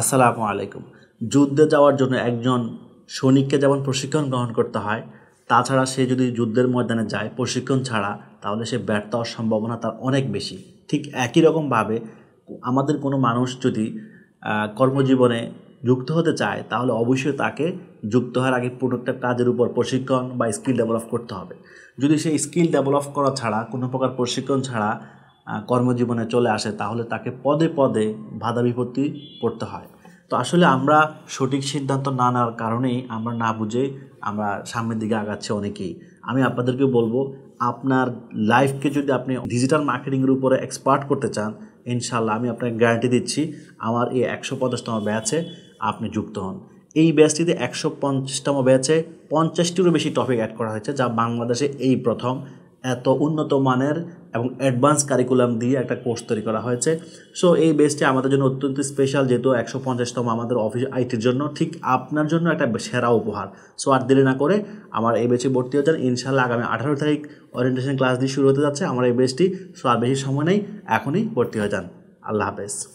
আসসালামু আলাইকুম যুদ্ধে যাওয়ার জন্য একজন সৈনিককে যেমন প্রশিক্ষণ গ্রহণ করতে হয় তাছাড়া সে যদি যুদ্ধের ময়দানে যায় প্রশিক্ষণ ছাড়া তাহলে সে ব্যর্থ হওয়ার সম্ভাবনা তার অনেক বেশি ঠিক একই রকমভাবে আমাদের কোনো মানুষ যদি কর্মজীবনে যুক্ত হতে চায় তাহলে অবশ্যই তাকে যুক্ত হওয়ার আগে কোনো কাজের উপর প্রশিক্ষণ বা স্কিল ডেভেলপ করতে হবে যদি সে স্কিল ডেভেলপ করা ছাড়া কোনো প্রকার প্রশিক্ষণ ছাড়া কর্মজীবনে চলে আসে তাহলে তাকে পদে পদে বাধা বিপত্তি পড়তে হয় তো আসলে আমরা সঠিক সিদ্ধান্ত না নেওয়ার কারণেই আমরা না বুঝে আমরা সামনের দিকে আগাচ্ছি অনেকেই আমি আপনাদেরকে বলবো আপনার লাইফকে যদি আপনি ডিজিটাল মার্কেটিংয়ের উপরে এক্সপার্ট করতে চান ইনশাল্লাহ আমি আপনাকে গ্যারান্টি দিচ্ছি আমার এই একশো পঞ্চাশতম ব্যাচে আপনি যুক্ত হন এই ব্যাচটিতে একশো পঞ্চাশতম ব্যাচে পঞ্চাশটিরও বেশি টপিক অ্যাড করা হয়েছে যা বাংলাদেশে এই প্রথম এত উন্নত মানের এবং অ্যাডভান্স কারিকুলাম দিয়ে একটা কোর্স তৈরি করা হয়েছে সো এই বেসটি আমাদের জন্য অত্যন্ত স্পেশাল যেহেতু একশো পঞ্চাশতম আমাদের অফিস আইটির জন্য ঠিক আপনার জন্য একটা সেরা উপহার সো আর দেরি না করে আমার এই বেসে ভর্তি হয়ে যান ইনশাল্লাহ আগামী আঠারো তারিখ ওরিয়েন্টেশন ক্লাস দিয়ে শুরু হতে যাচ্ছে আমার এই বেসটি সো আর বেশি সময় নেই এখনই ভর্তি হয়ে যান আল্লাহ হাফেজ